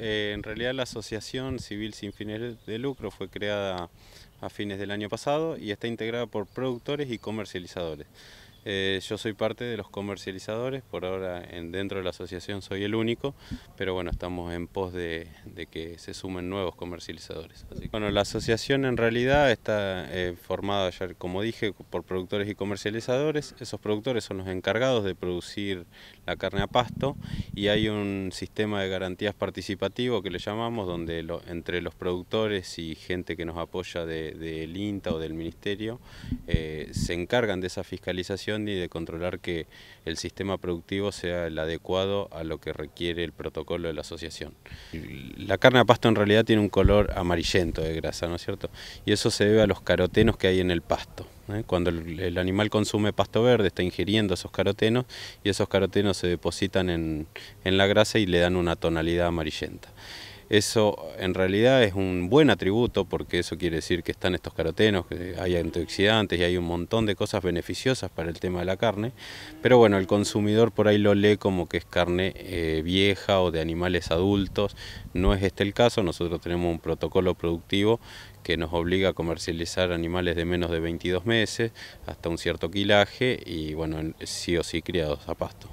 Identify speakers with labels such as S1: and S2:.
S1: Eh, en realidad la Asociación Civil Sin Fines de Lucro fue creada a fines del año pasado y está integrada por productores y comercializadores. Eh, yo soy parte de los comercializadores, por ahora en, dentro de la asociación soy el único, pero bueno, estamos en pos de, que se sumen nuevos comercializadores. bueno, la asociación en realidad está eh, formada, como dije, por productores y comercializadores. Esos productores son los encargados de producir la carne a pasto y hay un sistema de garantías participativo que le llamamos, donde entre los productores y gente que nos apoya del INTA o del Ministerio eh, se encargan de esa fiscalización y de controlar que el sistema productivo sea el adecuado a lo que requiere el protocolo de la asociación. La carne a pasto en realidad tiene un color amarillento de grasa, ¿no es cierto? Y eso se debe a los carotenos que hay en el pasto. ¿eh? Cuando el animal consume pasto verde está ingiriendo esos carotenos y esos carotenos se depositan en, en la grasa y le dan una tonalidad amarillenta. Eso en realidad es un buen atributo porque eso quiere decir que están estos carotenos, que hay antioxidantes y hay un montón de cosas beneficiosas para el tema de la carne. Pero bueno, el consumidor por ahí lo lee como que es carne eh, vieja o de animales adultos. No es este el caso, nosotros tenemos un protocolo productivo que nos obliga a comercializar animales de menos de 22 meses hasta un cierto quilaje y bueno, sí o sí criados a pasto.